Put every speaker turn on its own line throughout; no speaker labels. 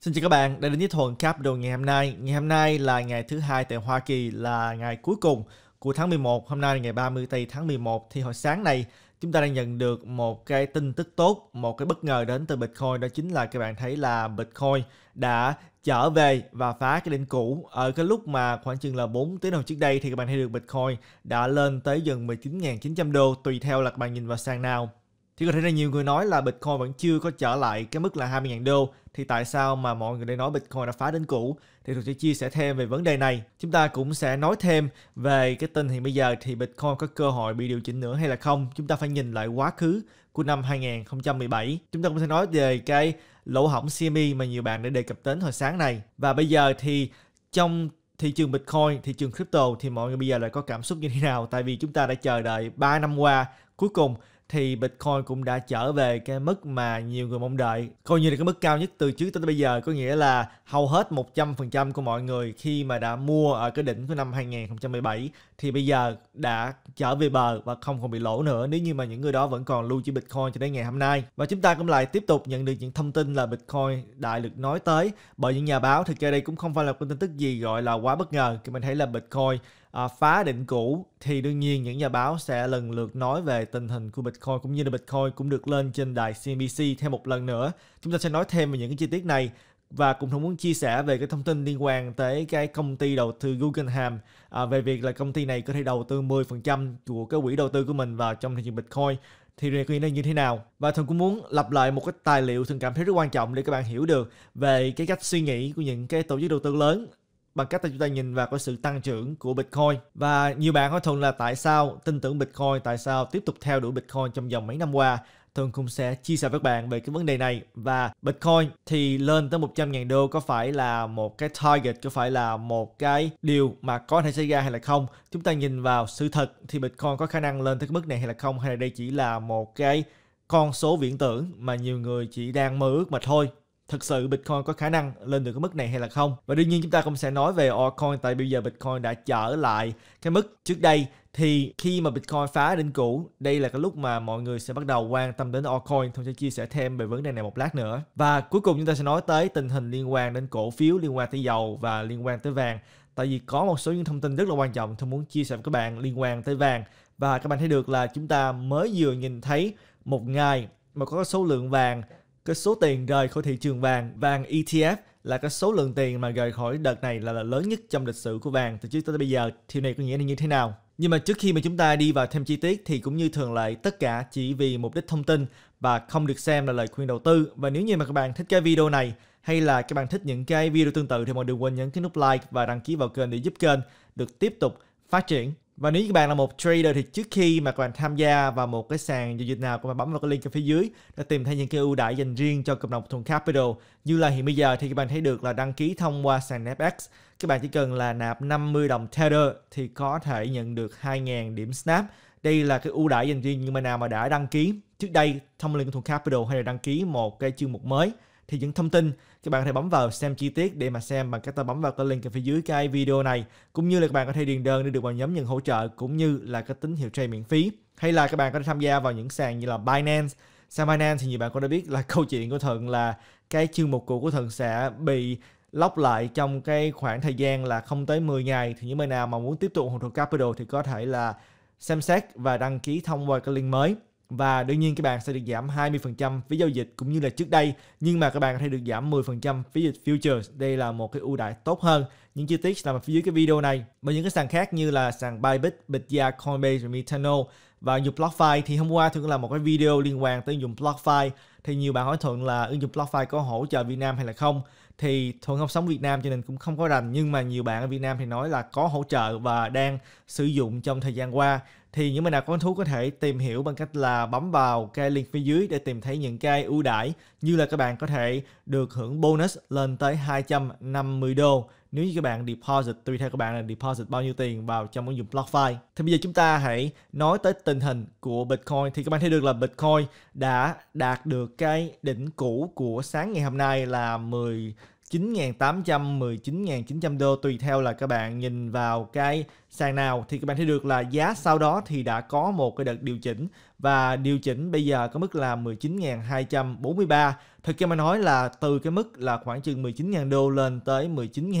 Xin chào các bạn đã đến với Thuần Capital ngày hôm nay. Ngày hôm nay là ngày thứ hai tại Hoa Kỳ là ngày cuối cùng của tháng 11. Hôm nay là ngày 30 tây tháng 11 thì hồi sáng này chúng ta đang nhận được một cái tin tức tốt, một cái bất ngờ đến từ Bitcoin đó chính là các bạn thấy là Bitcoin đã trở về và phá cái đỉnh cũ ở cái lúc mà khoảng chừng là 4 tiếng đồng trước đây thì các bạn thấy được Bitcoin đã lên tới gần 19.900 đô tùy theo là các bạn nhìn vào sàn nào thì có thể là nhiều người nói là Bitcoin vẫn chưa có trở lại cái mức là 20.000 đô thì tại sao mà mọi người đang nói Bitcoin đã phá đến cũ thì tôi sẽ chia sẻ thêm về vấn đề này. Chúng ta cũng sẽ nói thêm về cái tình hiện bây giờ thì Bitcoin có cơ hội bị điều chỉnh nữa hay là không. Chúng ta phải nhìn lại quá khứ của năm 2017. Chúng ta cũng sẽ nói về cái lỗ hỏng CME mà nhiều bạn đã đề cập đến hồi sáng này. Và bây giờ thì trong thị trường Bitcoin, thị trường crypto thì mọi người bây giờ lại có cảm xúc như thế nào? Tại vì chúng ta đã chờ đợi 3 năm qua, cuối cùng thì Bitcoin cũng đã trở về cái mức mà nhiều người mong đợi. Coi như là cái mức cao nhất từ trước tới bây giờ có nghĩa là hầu hết 100% của mọi người khi mà đã mua ở cái đỉnh của năm 2017 thì bây giờ đã trở về bờ và không còn bị lỗ nữa nếu như mà những người đó vẫn còn lưu trữ Bitcoin cho đến ngày hôm nay. Và chúng ta cũng lại tiếp tục nhận được những thông tin là Bitcoin đại lực nói tới bởi những nhà báo. Thực ra đây cũng không phải là tin tức gì gọi là quá bất ngờ. Thì mình thấy là Bitcoin à, phá định cũ thì đương nhiên những nhà báo sẽ lần lượt nói về tình hình của Bitcoin cũng như là Bitcoin cũng được lên trên đài CNBC thêm một lần nữa. Chúng ta sẽ nói thêm về những cái chi tiết này và cũng không muốn chia sẻ về cái thông tin liên quan tới cái công ty đầu tư Guggenheim à, về việc là công ty này có thể đầu tư 10% của cái quỹ đầu tư của mình vào trong thị trường Bitcoin thì Rare Queen nó như thế nào và thường cũng muốn lặp lại một cái tài liệu thường cảm thấy rất quan trọng để các bạn hiểu được về cái cách suy nghĩ của những cái tổ chức đầu tư lớn bằng cách là chúng ta nhìn vào cái sự tăng trưởng của Bitcoin và nhiều bạn hỏi thuận là tại sao tin tưởng Bitcoin tại sao tiếp tục theo đuổi Bitcoin trong vòng mấy năm qua Thường cũng sẽ chia sẻ với các bạn về cái vấn đề này và Bitcoin thì lên tới 100.000 đô có phải là một cái target, có phải là một cái điều mà có thể xảy ra hay là không? Chúng ta nhìn vào sự thật thì Bitcoin có khả năng lên tới cái mức này hay là không hay là đây chỉ là một cái con số viễn tưởng mà nhiều người chỉ đang mơ ước mà thôi thực sự Bitcoin có khả năng lên được cái mức này hay là không. Và đương nhiên chúng ta cũng sẽ nói về altcoin tại bây giờ Bitcoin đã trở lại cái mức trước đây thì khi mà Bitcoin phá đỉnh cũ, đây là cái lúc mà mọi người sẽ bắt đầu quan tâm đến altcoin. Thông sẽ chia sẻ thêm về vấn đề này một lát nữa. Và cuối cùng chúng ta sẽ nói tới tình hình liên quan đến cổ phiếu, liên quan tới dầu và liên quan tới vàng. Tại vì có một số những thông tin rất là quan trọng tôi muốn chia sẻ với các bạn liên quan tới vàng. Và các bạn thấy được là chúng ta mới vừa nhìn thấy một ngày mà có số lượng vàng cái số tiền rời khỏi thị trường vàng vàng ETF là cái số lượng tiền mà rời khỏi đợt này là, là lớn nhất trong lịch sử của vàng từ trước tới bây giờ thì này có nghĩa là như thế nào nhưng mà trước khi mà chúng ta đi vào thêm chi tiết thì cũng như thường lệ tất cả chỉ vì mục đích thông tin và không được xem là lời khuyên đầu tư. Và nếu như mà các bạn thích cái video này hay là các bạn thích những cái video tương tự thì mọi đừng quên nhấn cái nút like và đăng ký vào kênh để giúp kênh được tiếp tục phát triển. Và nếu các bạn là một trader thì trước khi mà các bạn tham gia vào một cái sàn giao dịch nào, các bạn bấm vào cái link ở phía dưới để tìm thấy những cái ưu đãi dành riêng cho cộng đồng thùng Capital. Như là hiện bây giờ thì các bạn thấy được là đăng ký thông qua sàn FX. Các bạn chỉ cần là nạp 50 đồng Tether thì có thể nhận được 2.000 điểm Snap. Đây là cái ưu đãi dành riêng nhưng mà nào mà đã đăng ký trước đây thông liên của Thuận Capital hay là đăng ký một cái chương mục mới thì những thông tin các bạn có thể bấm vào xem chi tiết để mà xem bằng cách ta bấm vào cái link ở phía dưới cái video này cũng như là các bạn có thể điền đơn để được vào nhóm nhận hỗ trợ cũng như là cái tín hiệu trade miễn phí hay là các bạn có thể tham gia vào những sàn như là Binance sàn Binance thì nhiều bạn cũng đã biết là câu chuyện của Thuận là cái chương mục cũ của Thuận sẽ bị lóc lại trong cái khoảng thời gian là không tới 10 ngày thì những người nào mà muốn tiếp tục ủng hộ Capital thì có thể là xem xét và đăng ký thông qua cái link mới và đương nhiên các bạn sẽ được giảm 20% phí giao dịch cũng như là trước đây nhưng mà các bạn có thể được giảm 10% phí dịch futures đây là một cái ưu đãi tốt hơn những chi tiết nằm phía dưới cái video này và những cái sàn khác như là sàn Bybit, Bitya, Coinbase, rồi Metano và ứng dụng BlockFi thì hôm qua cũng là một cái video liên quan tới ứng dụng BlockFi thì nhiều bạn hỏi thuận là ứng dụng BlockFi có hỗ trợ Việt Nam hay là không thì thuận không sống Việt Nam cho nên cũng không có rành nhưng mà nhiều bạn ở Việt Nam thì nói là có hỗ trợ và đang sử dụng trong thời gian qua thì những bạn nào có hứng thú có thể tìm hiểu bằng cách là bấm vào cái link phía dưới để tìm thấy những cái ưu đãi như là các bạn có thể được hưởng bonus lên tới 250 đô nếu như các bạn deposit tùy theo các bạn là deposit bao nhiêu tiền vào trong ứng dụng BlockFi. Thì bây giờ chúng ta hãy nói tới tình hình của Bitcoin thì các bạn thấy được là Bitcoin đã đạt được cái đỉnh cũ của sáng ngày hôm nay là 10 9.800, 19.900 đô tùy theo là các bạn nhìn vào cái sàn nào thì các bạn thấy được là giá sau đó thì đã có một cái đợt điều chỉnh và điều chỉnh bây giờ có mức là 19.243. Thực ra mình nói là từ cái mức là khoảng chừng 19.000 đô lên tới 19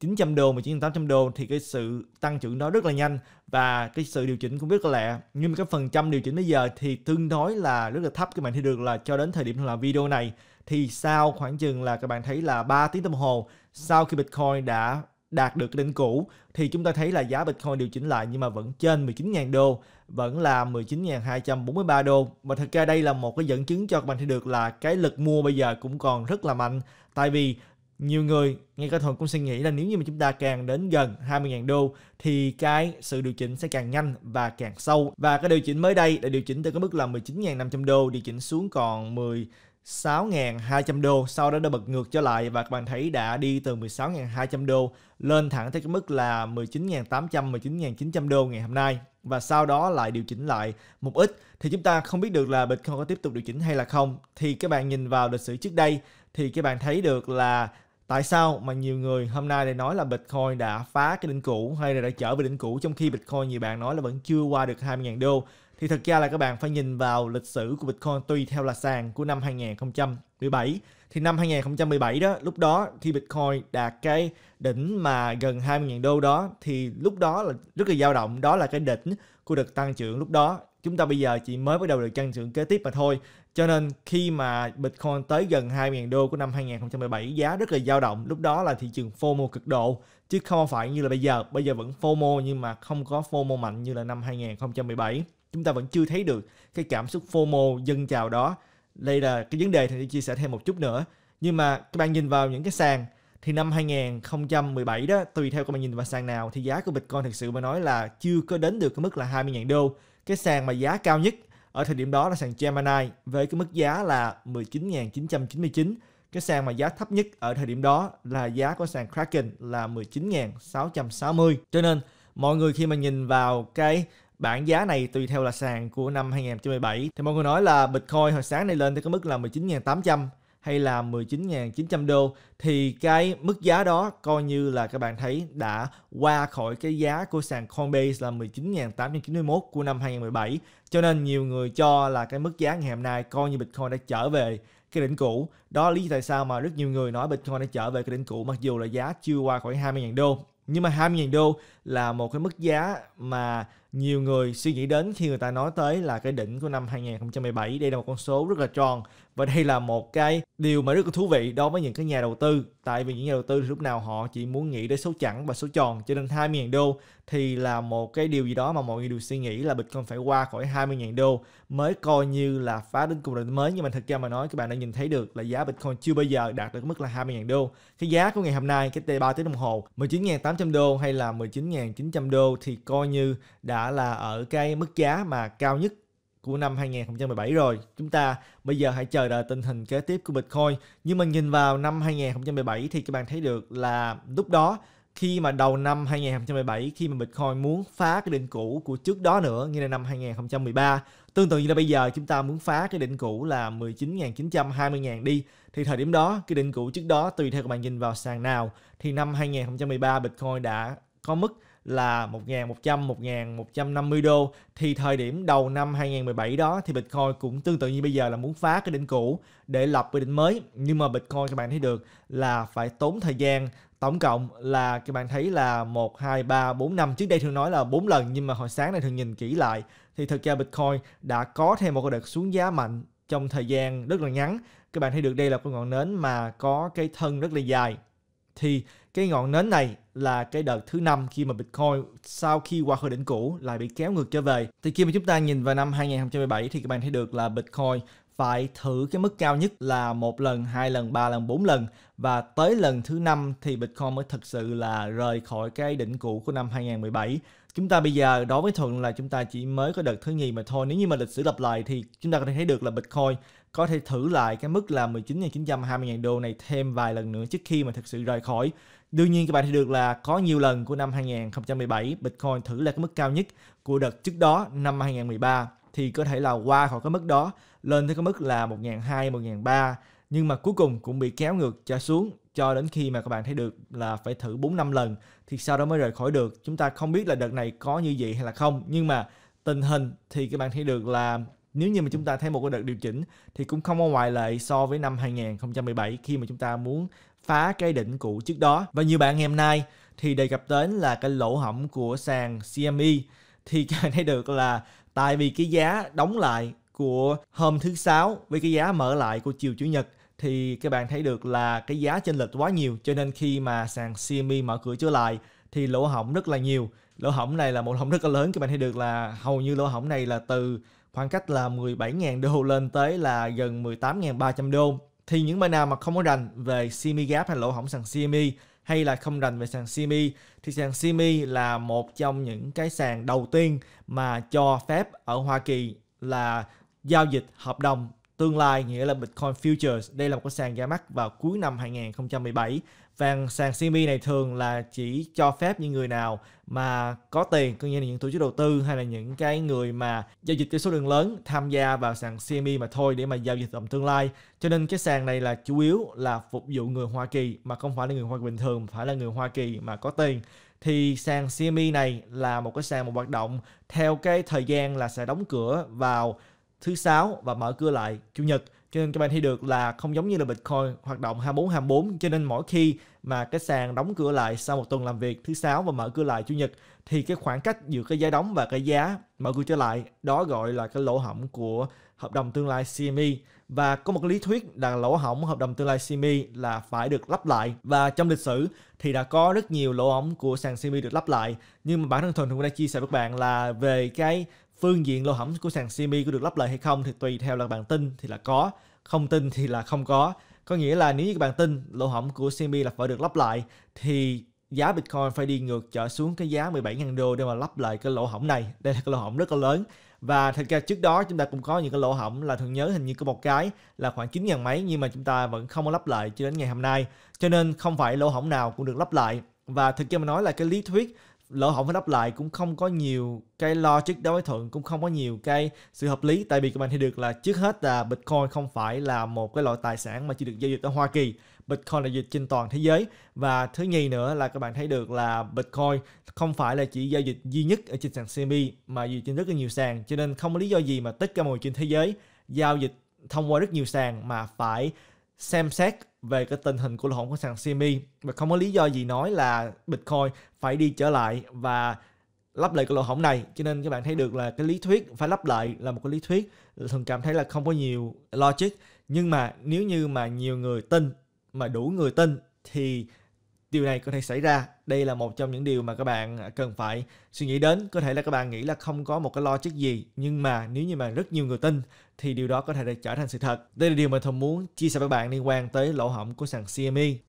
900 đô, 19.800 đô thì cái sự tăng trưởng đó rất là nhanh và cái sự điều chỉnh cũng rất là lẹ. Nhưng mà cái phần trăm điều chỉnh bây giờ thì tương đối là rất là thấp các bạn thấy được là cho đến thời điểm là video này thì sau khoảng chừng là các bạn thấy là 3 tiếng đồng hồ sau khi Bitcoin đã đạt được đỉnh cũ thì chúng ta thấy là giá Bitcoin điều chỉnh lại nhưng mà vẫn trên 19.000 đô, vẫn là 19.243 đô. Và thực ra đây là một cái dẫn chứng cho các bạn thấy được là cái lực mua bây giờ cũng còn rất là mạnh. Tại vì nhiều người ngay cả thuận cũng suy nghĩ là nếu như mà chúng ta càng đến gần 20.000 đô thì cái sự điều chỉnh sẽ càng nhanh và càng sâu và cái điều chỉnh mới đây đã điều chỉnh từ cái mức là 19.500 đô điều chỉnh xuống còn 10 6.200 đô, sau đó đã bật ngược trở lại và các bạn thấy đã đi từ 16.200 đô lên thẳng tới cái mức là 19.800, 19.900 đô ngày hôm nay và sau đó lại điều chỉnh lại một ít thì chúng ta không biết được là Bitcoin có tiếp tục điều chỉnh hay là không. Thì các bạn nhìn vào lịch sử trước đây thì các bạn thấy được là tại sao mà nhiều người hôm nay lại nói là Bitcoin đã phá cái đỉnh cũ hay là đã trở về đỉnh cũ trong khi Bitcoin nhiều bạn nói là vẫn chưa qua được 20.000 đô thì thực ra là các bạn phải nhìn vào lịch sử của Bitcoin tùy theo là sàn của năm 2017 thì năm 2017 đó lúc đó khi Bitcoin đạt cái đỉnh mà gần 20.000 đô đó thì lúc đó là rất là dao động đó là cái đỉnh của đợt tăng trưởng lúc đó chúng ta bây giờ chỉ mới bắt đầu được tăng trưởng kế tiếp mà thôi cho nên khi mà Bitcoin tới gần 2.000 đô của năm 2017 giá rất là dao động lúc đó là thị trường FOMO cực độ chứ không phải như là bây giờ bây giờ vẫn FOMO nhưng mà không có FOMO mạnh như là năm 2017 chúng ta vẫn chưa thấy được cái cảm xúc FOMO dân chào đó đây là cái vấn đề thì chia sẻ thêm một chút nữa nhưng mà các bạn nhìn vào những cái sàn thì năm 2017 đó tùy theo các bạn nhìn vào sàn nào thì giá của Bitcoin thực sự mà nói là chưa có đến được cái mức là 20.000 đô cái sàn mà giá cao nhất ở thời điểm đó là sàn Gemini với cái mức giá là 19.999 cái sàn mà giá thấp nhất ở thời điểm đó là giá của sàn Kraken là 19.660 cho nên mọi người khi mà nhìn vào cái bảng giá này tùy theo là sàn của năm 2017 thì mọi người nói là Bitcoin hồi sáng này lên tới cái mức là 19.800 hay là 19.900 đô thì cái mức giá đó coi như là các bạn thấy đã qua khỏi cái giá của sàn Coinbase là 19.891 của năm 2017 cho nên nhiều người cho là cái mức giá ngày hôm nay coi như Bitcoin đã trở về cái đỉnh cũ đó lý do tại sao mà rất nhiều người nói Bitcoin đã trở về cái đỉnh cũ mặc dù là giá chưa qua khỏi 20.000 đô nhưng mà 20.000 đô là một cái mức giá mà nhiều người suy nghĩ đến khi người ta nói tới là cái đỉnh của năm 2017 đây là một con số rất là tròn và đây là một cái điều mà rất là thú vị đối với những cái nhà đầu tư tại vì những nhà đầu tư thì lúc nào họ chỉ muốn nghĩ đến số chẵn và số tròn cho nên 20.000 đô thì là một cái điều gì đó mà mọi người đều suy nghĩ là Bitcoin phải qua khỏi 20.000 đô mới coi như là phá đến cùng đỉnh mới nhưng mà thật ra mà nói các bạn đã nhìn thấy được là giá Bitcoin chưa bao giờ đạt được mức là 20.000 đô cái giá của ngày hôm nay cái t 3 tiếng đồng hồ 19.800 đô hay là 19.900 đô thì coi như đã là ở cái mức giá mà cao nhất của năm 2017 rồi. Chúng ta bây giờ hãy chờ đợi tình hình kế tiếp của Bitcoin. Nhưng mà nhìn vào năm 2017 thì các bạn thấy được là lúc đó khi mà đầu năm 2017 khi mà Bitcoin muốn phá cái đỉnh cũ của trước đó nữa như là năm 2013 tương tự như là bây giờ chúng ta muốn phá cái đỉnh cũ là 19.900 20.000 đi thì thời điểm đó cái đỉnh cũ trước đó tùy theo các bạn nhìn vào sàn nào thì năm 2013 Bitcoin đã có mức là 1.100, 1.150 đô thì thời điểm đầu năm 2017 đó thì Bitcoin cũng tương tự như bây giờ là muốn phá cái đỉnh cũ để lập cái đỉnh mới nhưng mà Bitcoin các bạn thấy được là phải tốn thời gian tổng cộng là các bạn thấy là 1, 2, 3, 4 năm trước đây thường nói là 4 lần nhưng mà hồi sáng này thường nhìn kỹ lại thì thực ra Bitcoin đã có thêm một cái đợt xuống giá mạnh trong thời gian rất là ngắn các bạn thấy được đây là con ngọn nến mà có cái thân rất là dài thì cái ngọn nến này là cái đợt thứ năm khi mà Bitcoin sau khi qua khỏi đỉnh cũ lại bị kéo ngược trở về. Thì khi mà chúng ta nhìn vào năm 2017 thì các bạn thấy được là Bitcoin phải thử cái mức cao nhất là một lần, hai lần, ba lần, bốn lần và tới lần thứ năm thì Bitcoin mới thực sự là rời khỏi cái đỉnh cũ của năm 2017. Chúng ta bây giờ đối với Thuận là chúng ta chỉ mới có đợt thứ nhì mà thôi. Nếu như mà lịch sử lặp lại thì chúng ta có thể thấy được là Bitcoin có thể thử lại cái mức là 19 920 000 đô này thêm vài lần nữa trước khi mà thực sự rời khỏi. Đương nhiên các bạn thấy được là có nhiều lần của năm 2017 Bitcoin thử là cái mức cao nhất của đợt trước đó năm 2013 thì có thể là qua khỏi cái mức đó lên tới cái mức là 1.200, 1.300 nhưng mà cuối cùng cũng bị kéo ngược trở xuống cho đến khi mà các bạn thấy được là phải thử 4 năm lần thì sau đó mới rời khỏi được. Chúng ta không biết là đợt này có như vậy hay là không nhưng mà tình hình thì các bạn thấy được là nếu như mà chúng ta thấy một cái đợt điều chỉnh thì cũng không có ngoại lệ so với năm 2017 khi mà chúng ta muốn phá cái đỉnh cũ trước đó. Và nhiều bạn ngày hôm nay thì đề cập đến là cái lỗ hỏng của sàn CME thì các thấy được là tại vì cái giá đóng lại của hôm thứ sáu với cái giá mở lại của chiều chủ nhật thì các bạn thấy được là cái giá chênh lệch quá nhiều cho nên khi mà sàn CME mở cửa trở lại thì lỗ hỏng rất là nhiều lỗ hỏng này là một lỗ hỏng rất là lớn các bạn thấy được là hầu như lỗ hỏng này là từ khoảng cách là 17.000 đô lên tới là gần 18.300 đô thì những bạn nào mà không có rành về CME Gap hay lỗ hỏng sàn CME hay là không rành về sàn CME thì sàn CME là một trong những cái sàn đầu tiên mà cho phép ở Hoa Kỳ là giao dịch hợp đồng tương lai nghĩa là Bitcoin Futures. Đây là một cái sàn ra mắt vào cuối năm 2017 vàng sàn CME này thường là chỉ cho phép những người nào mà có tiền, coi như là những tổ chức đầu tư hay là những cái người mà giao dịch cái số lượng lớn tham gia vào sàn CME mà thôi để mà giao dịch dòng tương lai. Cho nên cái sàn này là chủ yếu là phục vụ người Hoa Kỳ mà không phải là người Hoa Kỳ bình thường, phải là người Hoa Kỳ mà có tiền thì sàn CME này là một cái sàn một hoạt động theo cái thời gian là sẽ đóng cửa vào thứ sáu và mở cửa lại chủ nhật cho nên các bạn thấy được là không giống như là Bitcoin hoạt động 24 24 cho nên mỗi khi mà cái sàn đóng cửa lại sau một tuần làm việc thứ sáu và mở cửa lại chủ nhật thì cái khoảng cách giữa cái giá đóng và cái giá mở cửa trở lại đó gọi là cái lỗ hỏng của hợp đồng tương lai CME và có một lý thuyết là lỗ hỏng hợp đồng tương lai CME là phải được lắp lại và trong lịch sử thì đã có rất nhiều lỗ hỏng của sàn CME được lắp lại nhưng mà bản thân Thuần cũng đã chia sẻ với các bạn là về cái phương diện lỗ hổng của sàn CME có được lắp lại hay không thì tùy theo là bạn tin thì là có, không tin thì là không có. Có nghĩa là nếu như các bạn tin lỗ hổng của CME là phải được lắp lại thì giá Bitcoin phải đi ngược trở xuống cái giá 17.000 đô để mà lắp lại cái lỗ hổng này. Đây là cái lỗ hổng rất là lớn. Và thật ra trước đó chúng ta cũng có những cái lỗ hổng là thường nhớ hình như có một cái là khoảng 9.000 mấy nhưng mà chúng ta vẫn không có lắp lại cho đến ngày hôm nay. Cho nên không phải lỗ hổng nào cũng được lắp lại. Và thực ra mà nói là cái lý thuyết lỗ hổng phải đắp lại cũng không có nhiều cái logic đối với thuận cũng không có nhiều cái sự hợp lý tại vì các bạn thấy được là trước hết là bitcoin không phải là một cái loại tài sản mà chỉ được giao dịch ở hoa kỳ bitcoin là dịch trên toàn thế giới và thứ nhì nữa là các bạn thấy được là bitcoin không phải là chỉ giao dịch duy nhất ở trên sàn CME mà giao dịch trên rất là nhiều sàn cho nên không có lý do gì mà tất cả mọi người trên thế giới giao dịch thông qua rất nhiều sàn mà phải xem xét về cái tình hình của lỗ hổng của sàn CME và không có lý do gì nói là Bitcoin phải đi trở lại và lắp lại cái lỗ hổng này cho nên các bạn thấy được là cái lý thuyết phải lắp lại là một cái lý thuyết thường cảm thấy là không có nhiều logic nhưng mà nếu như mà nhiều người tin mà đủ người tin thì điều này có thể xảy ra đây là một trong những điều mà các bạn cần phải suy nghĩ đến có thể là các bạn nghĩ là không có một cái logic gì nhưng mà nếu như mà rất nhiều người tin thì điều đó có thể trở thành sự thật đây là điều mà tôi muốn chia sẻ với bạn liên quan tới lỗ hổng của sàn CME